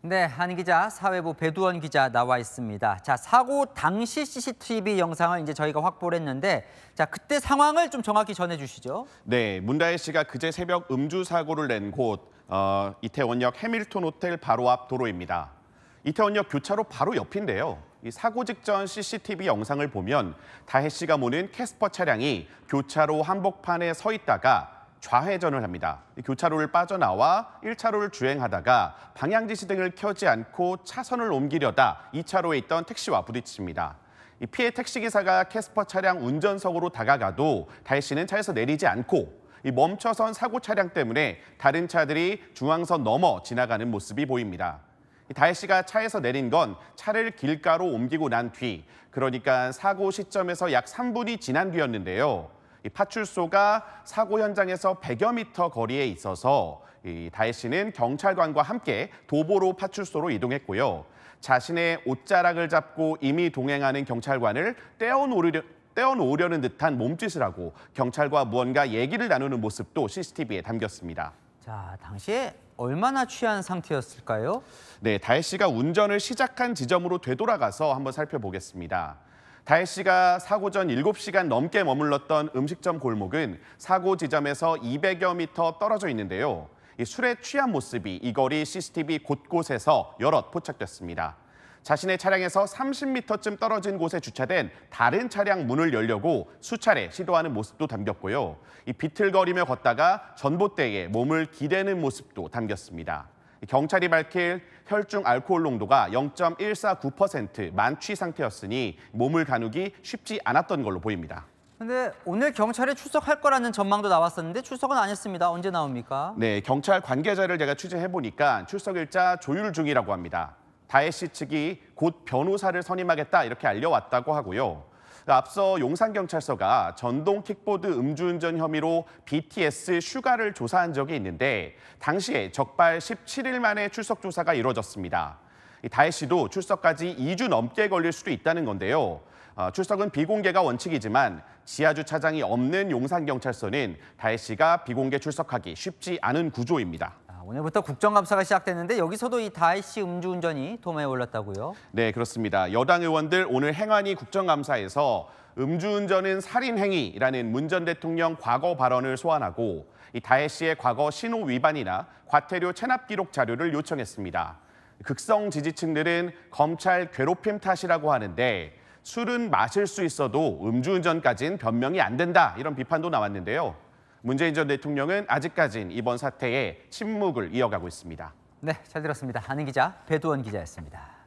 네, 한 기자, 사회부 배두원 기자 나와 있습니다. 자, 사고 당시 CCTV 영상을 이제 저희가 확보를 했는데 자, 그때 상황을 좀 정확히 전해 주시죠. 네, 문다혜 씨가 그제 새벽 음주 사고를 낸곳 어, 이태원역 해밀턴 호텔 바로 앞 도로입니다. 이태원역 교차로 바로 옆인데요. 이 사고 직전 CCTV 영상을 보면 다혜 씨가 모는 캐스퍼 차량이 교차로 한복판에 서 있다가 좌회전을 합니다. 교차로를 빠져나와 1차로를 주행하다가 방향지시 등을 켜지 않고 차선을 옮기려다 2차로에 있던 택시와 부딪힙니다. 피해 택시기사가 캐스퍼 차량 운전석으로 다가가도 달 씨는 차에서 내리지 않고 멈춰선 사고 차량 때문에 다른 차들이 중앙선 넘어 지나가는 모습이 보입니다. 다혜 씨가 차에서 내린 건 차를 길가로 옮기고 난 뒤, 그러니까 사고 시점에서 약 3분이 지난 뒤였는데요. 파출소가 사고 현장에서 100여 미터 거리에 있어서 다혜 씨는 경찰관과 함께 도보로 파출소로 이동했고요. 자신의 옷자락을 잡고 이미 동행하는 경찰관을 떼어놓으려, 떼어놓으려는 듯한 몸짓을 하고 경찰과 무언가 얘기를 나누는 모습도 CCTV에 담겼습니다. 자, 당시에 얼마나 취한 상태였을까요? 네, 다혜 씨가 운전을 시작한 지점으로 되돌아가서 한번 살펴보겠습니다. 다혜 씨가 사고 전 7시간 넘게 머물렀던 음식점 골목은 사고 지점에서 200여 미터 떨어져 있는데요. 술에 취한 모습이 이 거리 CCTV 곳곳에서 여럿 포착됐습니다. 자신의 차량에서 30m쯤 떨어진 곳에 주차된 다른 차량 문을 열려고 수차례 시도하는 모습도 담겼고요. 이 비틀거리며 걷다가 전봇대에 몸을 기대는 모습도 담겼습니다. 경찰이 밝힐 혈중 알코올 농도가 0.149% 만취 상태였으니 몸을 가누기 쉽지 않았던 걸로 보입니다. 근데 오늘 경찰에 출석할 거라는 전망도 나왔었는데 출석은 안 했습니다. 언제 나옵니까? 네, 경찰 관계자를 제가 취재해 보니까 출석 일자 조율 중이라고 합니다. 다혜 씨 측이 곧 변호사를 선임하겠다 이렇게 알려왔다고 하고요. 그 앞서 용산경찰서가 전동 킥보드 음주운전 혐의로 BTS 슈가를 조사한 적이 있는데 당시에 적발 17일 만에 출석 조사가 이루어졌습니다. 다혜 씨도 출석까지 2주 넘게 걸릴 수도 있다는 건데요. 어, 출석은 비공개가 원칙이지만 지하주차장이 없는 용산경찰서는 다혜 씨가 비공개 출석하기 쉽지 않은 구조입니다. 오늘부터 국정감사가 시작됐는데 여기서도 이 다이씨 음주운전이 도마에 올랐다고요? 네, 그렇습니다. 여당 의원들 오늘 행안위 국정감사에서 음주운전은 살인행위라는 문 전 대통령 과거 발언을 소환하고 이 다혜씨의 과거 신호 위반이나 과태료 체납 기록 자료를 요청했습니다. 극성 지지층들은 검찰 괴롭힘 탓이라고 하는데 술은 마실 수 있어도 음주운전까지는 변명이 안 된다 이런 비판도 나왔는데요. 문재인 전 대통령은 아직까진 이번 사태에 침묵을 이어가고 있습니다. 네, 잘 들었습니다. 한은 기자, 배두원 기자였습니다.